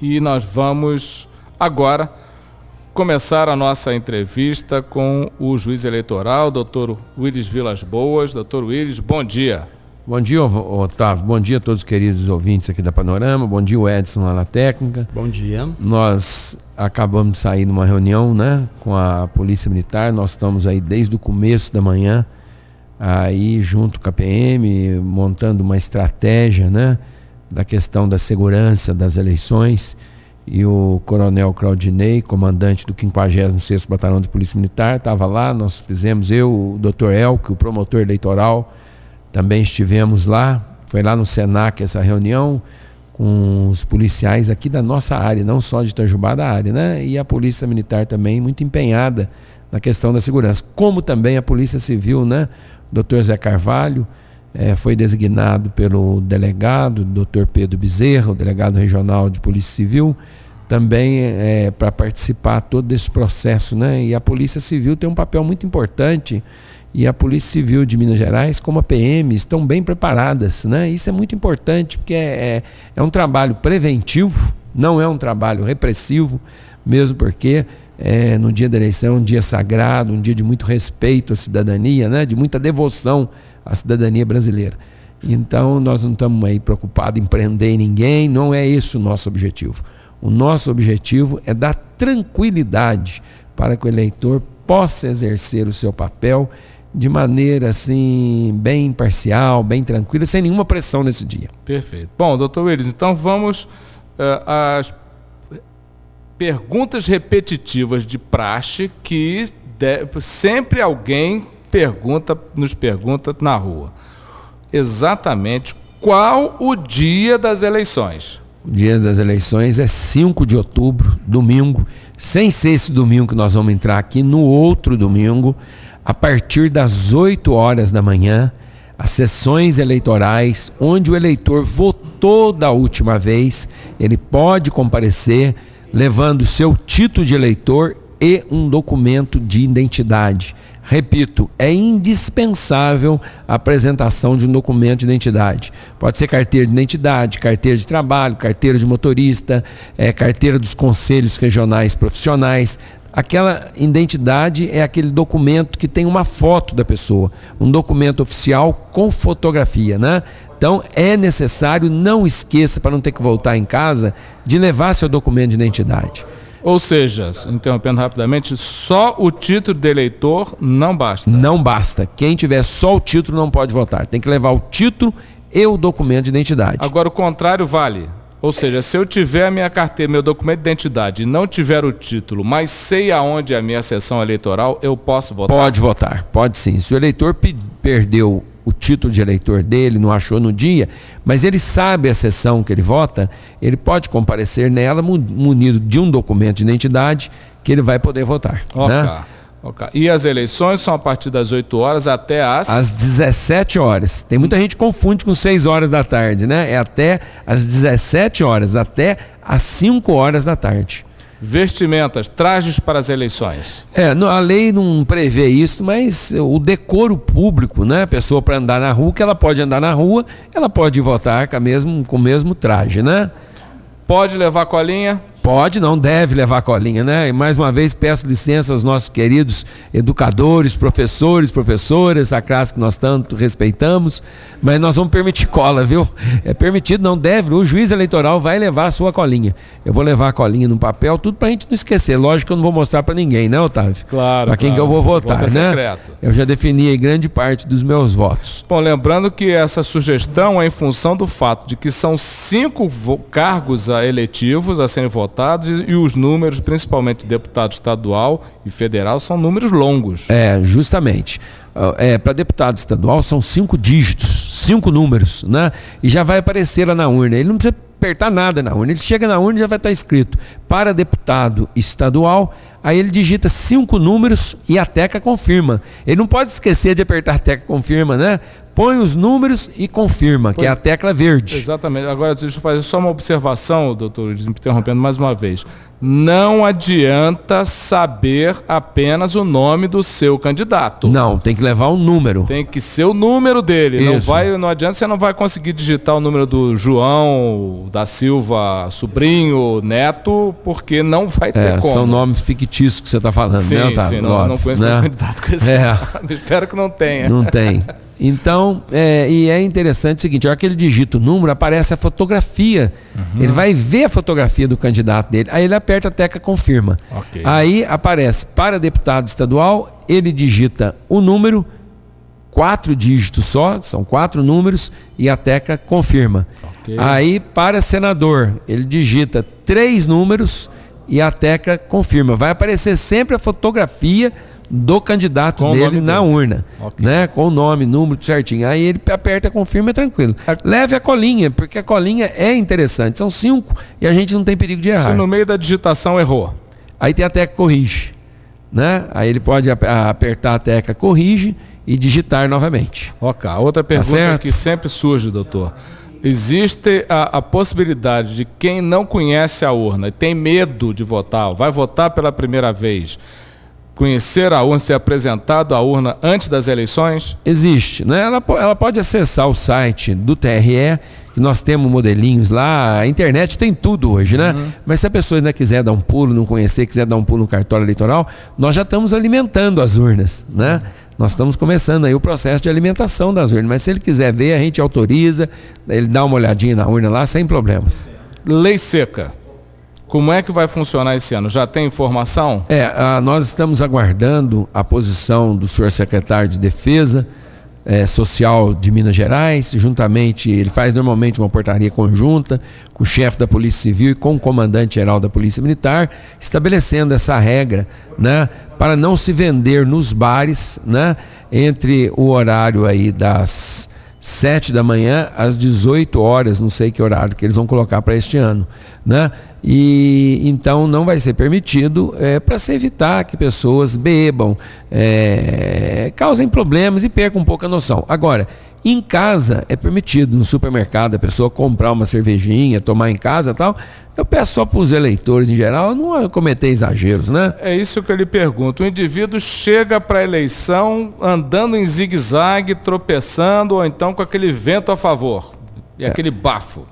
e nós vamos agora começar a nossa entrevista com o juiz eleitoral, doutor Willis Vilas Boas. Doutor Willis, bom dia. Bom dia, Otávio. Bom dia a todos os queridos ouvintes aqui da Panorama. Bom dia, o Edson lá na técnica. Bom dia. Nós acabamos de sair de uma reunião né, com a Polícia Militar. Nós estamos aí desde o começo da manhã, aí junto com a PM, montando uma estratégia, né? da questão da segurança das eleições e o coronel Claudinei, comandante do 56º Batalhão de Polícia Militar, estava lá, nós fizemos, eu, o doutor Elke, o promotor eleitoral, também estivemos lá, foi lá no Senac essa reunião, com os policiais aqui da nossa área, não só de Itajubá, da área, né? E a Polícia Militar também muito empenhada na questão da segurança, como também a Polícia Civil, né? Doutor Zé Carvalho, é, foi designado pelo delegado, Dr. Pedro Bezerra, o delegado regional de Polícia Civil, também é, para participar todo esse processo, né? E a Polícia Civil tem um papel muito importante e a Polícia Civil de Minas Gerais, como a PM, estão bem preparadas, né? Isso é muito importante porque é, é, é um trabalho preventivo, não é um trabalho repressivo, mesmo porque é, no dia da eleição é um dia sagrado, um dia de muito respeito à cidadania, né? De muita devoção a cidadania brasileira. Então, nós não estamos aí preocupados em prender ninguém, não é esse o nosso objetivo. O nosso objetivo é dar tranquilidade para que o eleitor possa exercer o seu papel de maneira assim, bem imparcial, bem tranquila, sem nenhuma pressão nesse dia. Perfeito. Bom, doutor Willis, então vamos uh, às perguntas repetitivas de praxe que deve, sempre alguém pergunta, nos pergunta na rua exatamente qual o dia das eleições. O dia das eleições é 5 de outubro, domingo, sem ser esse domingo que nós vamos entrar aqui, no outro domingo, a partir das 8 horas da manhã, as sessões eleitorais, onde o eleitor votou da última vez, ele pode comparecer levando seu título de eleitor e um documento de identidade. Repito, é indispensável a apresentação de um documento de identidade. Pode ser carteira de identidade, carteira de trabalho, carteira de motorista, é, carteira dos conselhos regionais profissionais. Aquela identidade é aquele documento que tem uma foto da pessoa, um documento oficial com fotografia, né? Então é necessário, não esqueça para não ter que voltar em casa, de levar seu documento de identidade. Ou seja, interrompendo rapidamente, só o título de eleitor não basta. Não basta. Quem tiver só o título não pode votar. Tem que levar o título e o documento de identidade. Agora, o contrário vale. Ou seja, se eu tiver a minha carteira, meu documento de identidade e não tiver o título, mas sei aonde é a minha sessão eleitoral, eu posso votar? Pode votar, pode sim. Se o eleitor perdeu o título de eleitor dele, não achou no dia, mas ele sabe a sessão que ele vota, ele pode comparecer nela munido de um documento de identidade que ele vai poder votar. Okay. Né? Okay. E as eleições são a partir das 8 horas até as. Às 17 horas. Tem muita gente que confunde com 6 horas da tarde, né? É até às 17 horas, até às 5 horas da tarde. Vestimentas, trajes para as eleições. É, a lei não prevê isso, mas o decoro público, né? A pessoa para andar na rua, que ela pode andar na rua, ela pode votar com, mesmo, com o mesmo traje, né? Pode levar colinha? Pode, não deve levar colinha, né? E mais uma vez peço licença aos nossos queridos educadores, professores, professoras, a classe que nós tanto respeitamos, mas nós vamos permitir cola, viu? É permitido, não deve. O juiz eleitoral vai levar a sua colinha. Eu vou levar a colinha no papel, tudo para a gente não esquecer. Lógico que eu não vou mostrar para ninguém, né, Otávio? Claro. Para quem claro. que eu vou votar, Voto né? Secreto. Eu já defini grande parte dos meus votos. Bom, lembrando que essa sugestão é em função do fato de que são cinco cargos eletivos a serem votados votados e, os números, principalmente deputado estadual e federal, são números longos. É, justamente. Ah, é, Para deputado estadual são cinco dígitos, cinco números, né? E já vai aparecer lá na urna. Ele não precisa apertar nada na urna. Ele chega na urna e já vai estar tá escrito para deputado estadual. Aí ele digita cinco números e a teca confirma. Ele não pode esquecer de apertar a teca confirma, né? põe os números e confirma, pois, que é a tecla verde. Exatamente. Agora, deixa eu fazer só uma observação, doutor, interrompendo mais uma vez. Não adianta saber apenas o nome do seu candidato. Não, tem que levar o um número. Tem que ser o número dele. Isso. Não vai, não adianta, você não vai conseguir digitar o número do João da Silva, sobrinho, neto, porque não vai ter é, como. São nomes fictícios que você está falando, né, sim, né, Otávio? Sim, não, não conheço né? candidato com esse é. Espero que não tenha. Não tem. Então, é, e é interessante o seguinte: a hora que ele digita o número, aparece a fotografia. Uhum. Ele vai ver a fotografia do candidato dele. Aí ele aperta a tecla confirma. Okay. Aí aparece para deputado estadual, ele digita o número, quatro dígitos só, são quatro números, e a tecla confirma. Okay. Aí para senador, ele digita três números e a tecla confirma. Vai aparecer sempre a fotografia do candidato com dele na dele. urna, okay. né? Com o nome, número certinho. Aí ele aperta, confirma, é tranquilo. Leve a colinha, porque a colinha é interessante. São cinco e a gente não tem perigo de errar. Se no meio da digitação errou, aí tem a tecla corrige, né? Aí ele pode apertar a tecla corrige e digitar novamente. Ok. Outra tá pergunta tá que sempre surge, doutor. Existe a, a, possibilidade de quem não conhece a urna e tem medo de votar, vai votar pela primeira vez, conhecer a urna, ser apresentado à urna antes das eleições? Existe. Né? Ela, ela pode acessar o site do TRE, que nós temos modelinhos lá, a internet tem tudo hoje, né? Uhum. Mas se a pessoa ainda quiser dar um pulo, não conhecer, quiser dar um pulo no cartório eleitoral, nós já estamos alimentando as urnas, né? Nós estamos começando aí o processo de alimentação das urnas, mas se ele quiser ver, a gente autoriza, ele dá uma olhadinha na urna lá sem problemas. Lei seca. Como é que vai funcionar esse ano? Já tem informação? É, a, ah, nós estamos aguardando a posição do senhor secretário de Defesa é, Social de Minas Gerais, juntamente, ele faz normalmente uma portaria conjunta com o chefe da Polícia Civil e com o comandante-geral da Polícia Militar, estabelecendo essa regra, né, para não se vender nos bares, né, entre o horário aí das 7 da manhã às 18 horas, não sei que horário que eles vão colocar para este ano, né? e então não vai ser permitido é, para se evitar que pessoas bebam, é, causem problemas e percam um pouco a noção. Agora, em casa é permitido, no supermercado, a pessoa comprar uma cervejinha, tomar em casa tal. Eu peço só para os eleitores em geral não cometer exageros, né? É isso que eu lhe pergunto. O indivíduo chega para a eleição andando em zigue-zague, tropeçando ou então com aquele vento a favor e é. aquele bafo.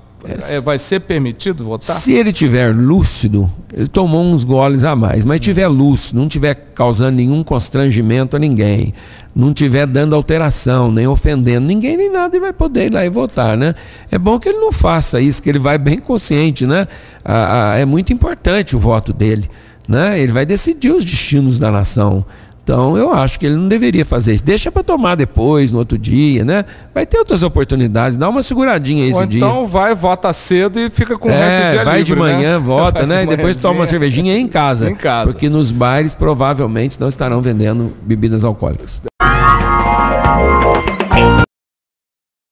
É, vai ser permitido votar? Se ele tiver lúcido, ele tomou uns goles a mais, mas tiver lúcido, não tiver causando nenhum constrangimento a ninguém, não tiver dando alteração, nem ofendendo ninguém, nem nada, ele vai poder ir lá e votar, né? É bom que ele não faça isso, que ele vai bem consciente, né? Ah, ah, é muito importante o voto dele, né? Ele vai decidir os destinos da nação. Então eu acho que ele não deveria fazer isso. Deixa para tomar depois, no outro dia, né? Vai ter outras oportunidades, dá uma seguradinha esse Ou então dia. Então vai, vota cedo e fica com é, o resto do dia vai livre, de né? manhã, né? vota, vai né? De e depois toma uma cervejinha em casa. Em casa. Porque nos bares provavelmente não estarão vendendo bebidas alcoólicas.